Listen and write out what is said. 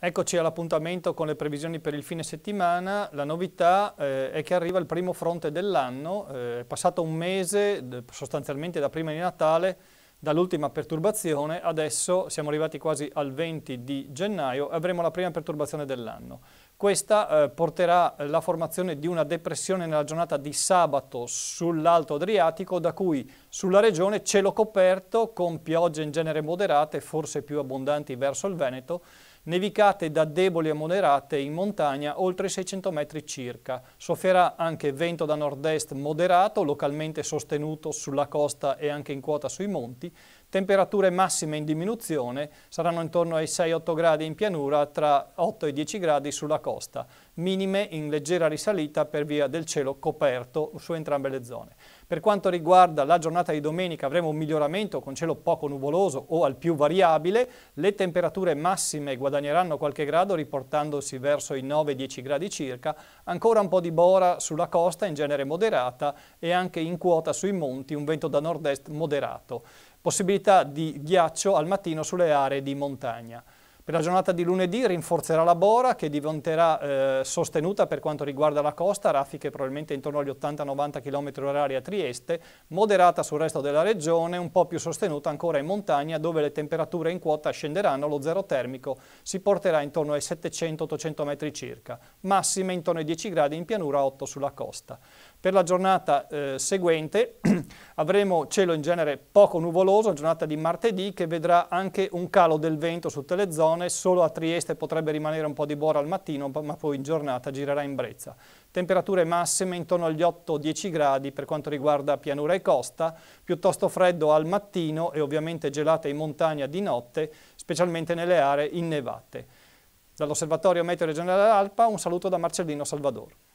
Eccoci all'appuntamento con le previsioni per il fine settimana. La novità eh, è che arriva il primo fronte dell'anno, eh, è passato un mese sostanzialmente da prima di Natale, dall'ultima perturbazione, adesso siamo arrivati quasi al 20 di gennaio e avremo la prima perturbazione dell'anno. Questa eh, porterà alla formazione di una depressione nella giornata di sabato sull'Alto Adriatico, da cui sulla regione cielo coperto con piogge in genere moderate, forse più abbondanti verso il Veneto, nevicate da deboli a moderate in montagna oltre 600 metri circa. Soffierà anche vento da nord-est moderato, localmente sostenuto sulla costa e anche in quota sui monti, Temperature massime in diminuzione saranno intorno ai 6-8 gradi in pianura, tra 8 e 10 gradi sulla costa, minime in leggera risalita per via del cielo coperto su entrambe le zone. Per quanto riguarda la giornata di domenica avremo un miglioramento con cielo poco nuvoloso o al più variabile, le temperature massime guadagneranno qualche grado riportandosi verso i 9-10 gradi circa, ancora un po' di bora sulla costa in genere moderata e anche in quota sui monti un vento da nord-est moderato possibilità di ghiaccio al mattino sulle aree di montagna. Per la giornata di lunedì rinforzerà la bora che diventerà eh, sostenuta per quanto riguarda la costa, raffiche probabilmente intorno agli 80-90 km orari a Trieste, moderata sul resto della regione, un po' più sostenuta ancora in montagna dove le temperature in quota scenderanno, lo zero termico si porterà intorno ai 700-800 metri circa, massime intorno ai 10 gradi in pianura 8 sulla costa. Per la giornata eh, seguente avremo cielo in genere poco nuvoloso, giornata di martedì che vedrà anche un calo del vento su tutte le zone, solo a Trieste potrebbe rimanere un po' di buora al mattino ma poi in giornata girerà in brezza. Temperature massime intorno agli 8-10 gradi per quanto riguarda pianura e costa, piuttosto freddo al mattino e ovviamente gelate in montagna di notte, specialmente nelle aree innevate. Dall'Osservatorio Meteorologico Generale Alpa un saluto da Marcellino Salvador.